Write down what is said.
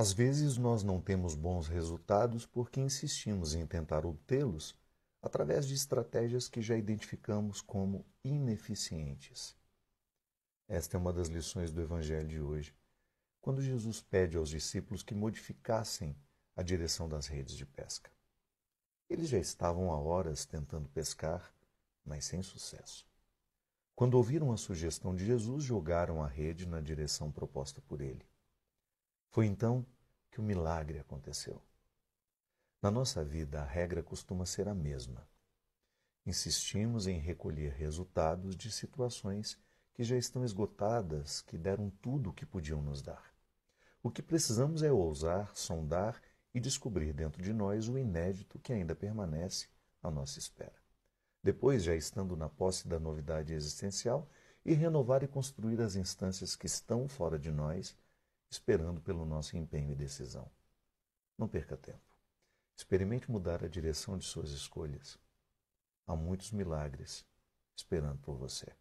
Às vezes nós não temos bons resultados porque insistimos em tentar obtê-los através de estratégias que já identificamos como ineficientes. Esta é uma das lições do Evangelho de hoje, quando Jesus pede aos discípulos que modificassem a direção das redes de pesca. Eles já estavam há horas tentando pescar, mas sem sucesso. Quando ouviram a sugestão de Jesus, jogaram a rede na direção proposta por ele. Foi então que o milagre aconteceu. Na nossa vida, a regra costuma ser a mesma. Insistimos em recolher resultados de situações que já estão esgotadas, que deram tudo o que podiam nos dar. O que precisamos é ousar, sondar e descobrir dentro de nós o inédito que ainda permanece à nossa espera. Depois, já estando na posse da novidade existencial, e renovar e construir as instâncias que estão fora de nós esperando pelo nosso empenho e decisão. Não perca tempo. Experimente mudar a direção de suas escolhas. Há muitos milagres esperando por você.